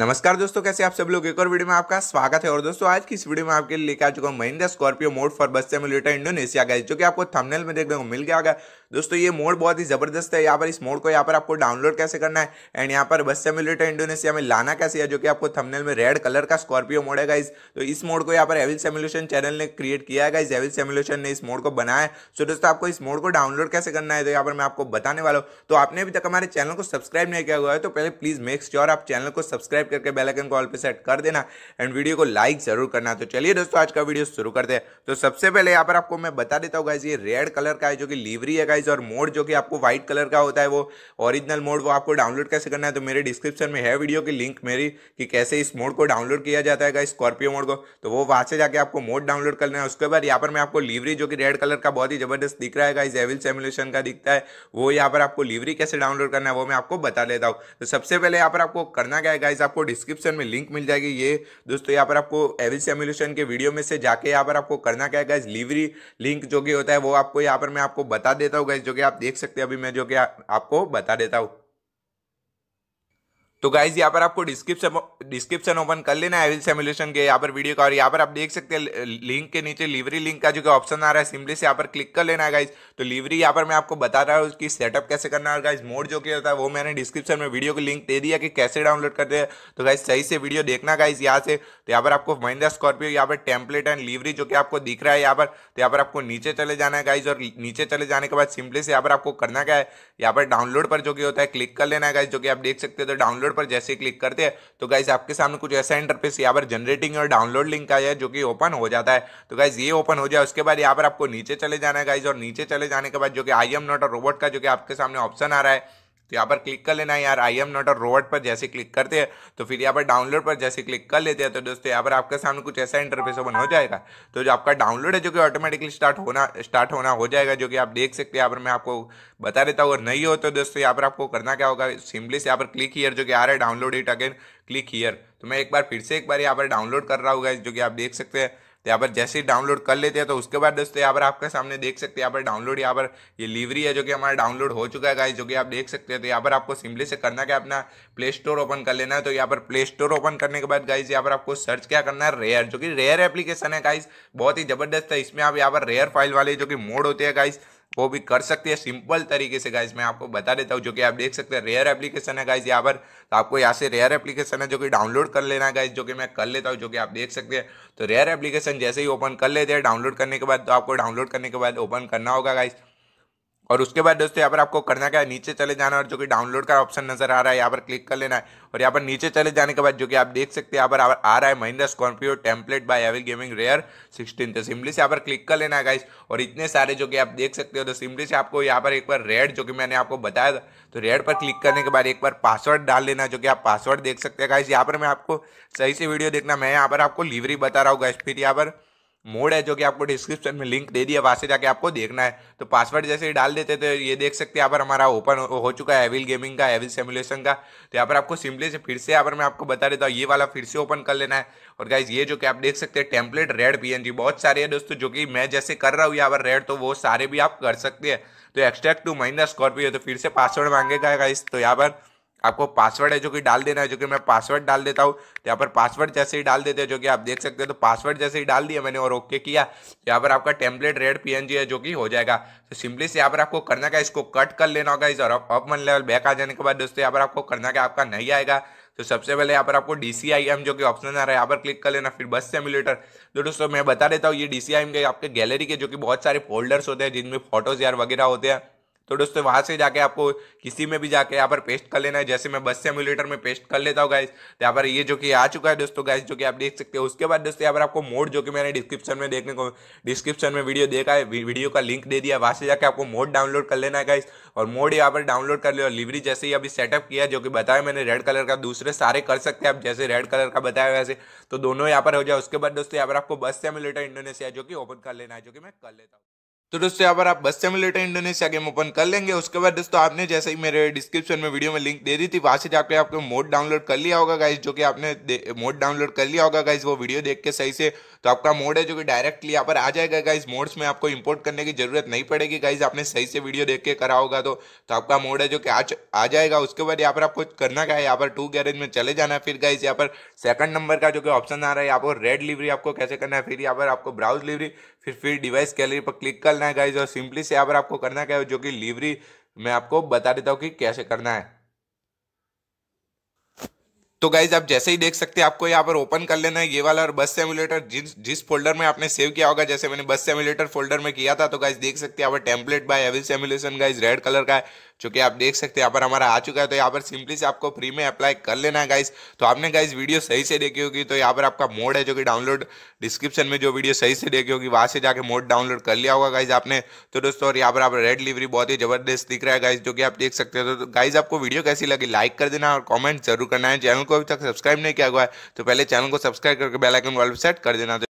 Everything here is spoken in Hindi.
नमस्कार दोस्तों कैसे आप सब लोग एक और वीडियो में आपका स्वागत है और दोस्तों आज की इस वीडियो में आपके लिए लेकर आ चुका हूँ महिंद्रा स्कॉर्पियो मोड फॉर बस से मिलेटर इंडोनेशिया का जो कि आपको थंबनेल में देखने को मिल गया होगा दोस्तों ये मोड बहुत ही ज़बरदस्त है यहाँ पर इस मोड को यहाँ पर आपको डाउनलोड कैसे करना है एंड यहाँ पर बस सेम्यूलेटर इंडोनेशिया में लाना कैसे है जो कि आपको थंबनेल में रेड कलर का स्कॉर्पियो मोड है गाइज तो इस मोड को यहाँ पर एविल सेम्यूलेशन चैनल ने क्रिएट किया है गाइज एविल सेम्यूलेशन ने इस मोड को बनाया है सो दोस्तों आपको इस मोड को डाउनलोड कैसे करना है तो यहाँ पर मैं आपको बताने वाला हूँ तो आपने अभी तक हमारे चैनल को सब्सक्राइब नहीं किया हुआ है तो पहले प्लीज़ मेक श्योर आप चैनल को सब्सक्राइब करके बेलाइकन कॉल पर सेट कर देना एंड वीडियो को लाइक जरूर करना तो चलिए दोस्तों आज का वीडियो शुरू करते हैं तो सबसे पहले यहाँ पर आपको मैं बता देता हूँ गाइज ये रेड कलर का है जो कि लीवरी है साइज और मोड जो कि आपको व्हाइट कलर का होता है वो ओरिजिनल मोड वो आपको डाउनलोड कैसे करना है तो मेरे डिस्क्रिप्शन में है वीडियो की लिंक मेरी कि कैसे इस मोड को डाउनलोड किया जाता है स्कॉर्पियो मोड को तो वो वहाँ से जाकर आपको मोड डाउनलोड करना है उसके बाद यहाँ पर मैं आपको लिवरी जो कि रेड कलर का बहुत ही जबरदस्त दिख रहा है इस एविल सेमुलेशन का दिखता है वो यहाँ पर आपको लिवरी कैसे डाउनलोड करना है वो मैं आपको बता देता हूँ तो सबसे पहले यहाँ पर आपको करना क्या है गाइज आपको डिस्क्रिप्शन में लिंक मिल जाएगी ये दोस्तों यहाँ पर आपको एविल सेमुलेशन के वीडियो में से जाके यहाँ पर आपको करना क्या है गाइज लिवरी लिंक जो कि होता है वो आपको यहाँ पर मैं आपको बता देता हूँ गए जो कि आप देख सकते हैं अभी मैं जो कि आपको बता देता हूँ तो गाइज यहाँ पर आपको डिस्क्रिप्शन डिस्क्रिप्शन ओपन कर लेना है एविल सिमुलेशन के यहाँ पर वीडियो का और यहाँ पर आप देख सकते हैं लिंक के नीचे लिवरी लिंक का जो ऑप्शन आ रहा है सिंपली से यहाँ पर क्लिक कर लेना है गाइज तो लिवरी यहाँ पर मैं आपको बता रहा हूँ कि सेटअप कैसे करना है और गाइज मोड जो किया था वो मैंने डिस्क्रिप्शन में वीडियो को लिंक दे दिया कि कैसे डाउनलोड करते हैं तो गाइज सही से वीडियो देखना गाइज यहाँ से तो यहाँ पर आपको महिंद्रा स्कॉर्पियो यहाँ पर टेम्पलेट एंड लिवरी जो कि आपको दिख रहा है यहाँ पर तो यहाँ पर आपको नीचे चले जाना है गाइज और नीचे चले जाने के बाद सिंपली से यहाँ पर आपको करना क्या है यहाँ पर डाउनलोड पर जो कि होता है क्लिक कर लेना है गाइज जो कि आप देख सकते हो तो डाउनलोड पर जैसे क्लिक करते हैं तो गाइज आपके सामने कुछ ऐसा इंटरफेस यहाँ पर जनरेटिंग और डाउनलोड लिंक का है जो कि ओपन हो जाता है तो गाइज ये ओपन हो जाए उसके बाद यहाँ पर आपको नीचे चले जाना है गाइज और नीचे चले जाने के बाद जो कि I am not a robot का जो कि आपके सामने ऑप्शन आ रहा है तो यहाँ पर क्लिक कर लेना यार I am not a robot पर जैसे क्लिक करते हैं तो फिर यहाँ पर डाउनलोड पर जैसे क्लिक कर लेते हैं तो दोस्तों यहाँ पर आपके सामने कुछ ऐसा इंटरफेस ओपन हो जाएगा तो जो आपका डाउनलोड है जो कि ऑटोमेटिकली स्टार्ट होना स्टार्ट होना हो जाएगा जो कि आप देख सकते हैं यहाँ पर मैं आपको बता देता हूँ अगर नहीं हो तो दोस्तों यहाँ पर आपको करना क्या होगा सिंपली से यहाँ पर क्लिक हीयर जो कि आ रहा है download it again click here तो मैं एक बार फिर से एक बार यहाँ पर डाउनलोड कर रहा हूँ जो कि आप देख सकते हैं तो यहाँ पर जैसे ही डाउनलोड कर लेते हैं तो उसके बाद दोस्तों यहाँ पर आपके सामने देख सकते हैं यहाँ पर डाउनलोड यहाँ पर ये लीवरी है जो कि हमारा डाउनलोड हो चुका है गाइस जो कि आप देख सकते हैं तो यहाँ पर आपको सिंपली से करना क्या अपना प्ले स्टोर ओपन कर लेना है तो यहाँ पर प्ले स्टोर ओपन करने के बाद गाइज यहाँ पर आपको सर्च क्या करना है रेयर जो कि रेयर एप्लीकेशन है गाइज बहुत ही जबरदस्त है इसमें आप यहाँ पर रेयर फाइल वाले जो कि मोड होते हैं गाइज वो भी कर सकते हैं सिंपल तरीके से गाइज मैं आपको बता देता हूँ जो कि आप देख सकते हैं रेयर एप्लीकेशन है गाइज यहाँ पर तो आपको यहाँ से रेयर एप्लीकेशन है जो कि डाउनलोड कर लेना है गाइज जो कि मैं कर लेता हूँ जो कि आप देख सकते हैं तो रेयर एप्लीकेशन जैसे ही ओपन कर लेते हैं डाउनलोड करने के बाद तो आपको डाउनलोड करने के बाद ओपन करना होगा गाइज़ और उसके बाद दोस्तों यहाँ पर आपको करना क्या है नीचे चले जाना और जो कि डाउनलोड का ऑप्शन नजर आ रहा है यहाँ पर क्लिक कर लेना है और यहाँ पर नीचे चले जाने के बाद जो कि आप देख सकते हैं यहाँ पर आ रहा है Mahindra Scorpio template by AV Gaming rare sixteen तो सिम्पली से यहाँ पर क्लिक कर लेना है गाइस और इतने सारे जो कि आप देख सकते हो तो सिम्पली से आपको यहाँ पर एक बार रेड जो कि मैंने आपको बताया था तो रेड पर क्लिक करने के बाद एक बार पासवर्ड डाल लेना जो कि आप पासवर्ड देख सकते हैं गाइस यहाँ पर मैं आपको सही से वीडियो देखना मैं यहाँ पर आपको लिवरी बता रहा हूँ गाइस फिर यहाँ पर मोड है जो कि आपको डिस्क्रिप्शन में लिंक दे दिया वहाँ से जाके आपको देखना है तो पासवर्ड जैसे ही डाल देते तो ये देख सकते हैं यहाँ पर हमारा ओपन हो चुका है एविल गेमिंग का एविल सेमुलेशन का तो यहाँ पर आपको सिंपली से फिर से यहाँ पर मैं आपको बता देता हूँ ये वाला फिर से ओपन कर लेना है और गाइज ये जो कि आप देख सकते हैं टेम्पलेट रेड पी बहुत सारे है दोस्तों जो कि मैं जैसे कर रहा हूँ यहाँ पर रेड तो वो सारे भी आप कर सकते हैं तो एक्सट्रैक्ट टू महिंदा स्कॉर्पियो तो फिर से पासवर्ड मांगेगा गाइज तो यहाँ पर आपको पासवर्ड है जो कि डाल देना है जो कि मैं पासवर्ड डाल देता हूँ तो यहाँ पर पासवर्ड जैसे ही डाल देते हैं जो कि आप देख सकते हैं तो पासवर्ड जैसे ही डाल दिया मैंने और ओके किया तो यहाँ पर आपका टेम्पलेट रेड पीएनजी है जो कि हो जाएगा तो सिंपली से यहाँ पर आपको करना क्या इसको कट कर लेना होगा इस और अप मन लेवल बैक आ जाने के बाद दोस्तों यहाँ पर आपको करना क्या आपका नहीं आएगा तो सबसे पहले यहाँ पर आपको डी जो कि ऑप्शन आ रहा है यहाँ पर क्लिक कर लेना फिर बस मिलेटर तो दोस्तों मैं बता देता हूँ ये डी सी एम के आपके गैलरी के जो कि बहुत सारे फोल्डर्स होते हैं जिनमें फोटोज यार वगैरह होते हैं तो दोस्तों वहाँ से जाके आपको किसी में भी जाके यहाँ पर पेस्ट कर लेना है जैसे मैं बस सेम्यूलेटर में पेस्ट कर लेता हूँ गाइस तो यहाँ पर ये जो कि आ चुका है दोस्तों गाइस जो कि आप देख सकते हो उसके बाद दोस्तों यहाँ पर आपको मोड जो कि मैंने डिस्क्रिप्शन में देखने को डिस्क्रिप्शन में वीडियो देखा है वीडियो का लिंक दे दिया वहाँ से जाकर आपको मोड डाउनलोड कर लेना है गाइस और मोड यहाँ पर डाउनलोड कर ले और लिवरी जैसे ही अभी सेटअप किया जो कि बताया मैंने रेड कलर का दूसरे सारे कर सकते हैं आप जैसे रेड कलर का बताया वैसे तो दोनों यहाँ पर हो जाए उसके बाद दोस्तों यहाँ पर आपको बस सेम्यूलेटर इंडोनेशिया जो कि ओपन कर लेना है जो कि मैं कर लेता हूँ तो दोस्तों यहाँ पर आप बस सिमुलेटर इंडोनेशिया गेम ओपन कर लेंगे उसके बाद दोस्तों आपने जैसे ही मेरे डिस्क्रिप्शन में वीडियो में लिंक दे दी थी वहाँ से जाकर आपको मोड डाउनलोड कर लिया होगा गाइज जो कि आपने मोड डाउनलोड कर लिया होगा गाइज वो वीडियो देख के सही से तो आपका मोड है जो कि डायरेक्टली यहाँ पर आ जाएगा गाइज मोड्स में आपको इम्पोर्ट करने की जरूरत नहीं पड़ेगी गाइज आपने सही से वीडियो देख के करा होगा तो, तो आपका मोड है जो कि आज आ जाएगा उसके बाद यहाँ पर आपको करना क्या है यहाँ पर टू गैरेज में चले जाना है फिर गाइज यहाँ पर सेकंड नंबर का जो कि ऑप्शन आ रहा है यहाँ पर रेड डिलीवरी आपको कैसे करना है फिर यहाँ पर आपको ब्राउज डिलीवरी फिर फिर डिवाइस गैलरी पर क्लिक कर निकलना है गाइज और सिंपली से यहाँ पर आपको करना क्या है जो कि लिवरी मैं आपको बता देता हूँ कि कैसे करना है तो गाइज आप जैसे ही देख सकते हैं आपको यहाँ पर ओपन कर लेना है ये वाला और बस सेमुलेटर जिस जिस फोल्डर में आपने सेव किया होगा जैसे मैंने बस सेमुलेटर फोल्डर में किया था तो गाइज देख सकते हैं यहाँ पर template by Evil Simulation guys red colour का है जो कि आप देख सकते हैं यहाँ पर हमारा आ चुका है तो यहाँ पर सिंपली से आपको फ्री में अप्लाई कर लेना है गाइस तो आपने गाइस वीडियो सही से देखी होगी तो यहाँ पर आपका मोड है जो कि डाउनलोड डिस्क्रिप्शन में जो वीडियो सही से देखी होगी वहाँ से जाकर मोड डाउनलोड कर लिया होगा गाइज आपने तो दोस्तों और यहाँ पर आप रेड लिवरी बहुत ही जबरदस्त दिख रहा है गाइज जो कि आप देख सकते हो तो गाइज तो, आपको वीडियो कैसी लगी लाइक कर देना और कॉमेंट जरूर करना है चैनल को अभी तक सब्सक्राइब नहीं किया हुआ है तो पहले चैनल को सब्सक्राइब करके बेलाइकन वाले सेट कर देना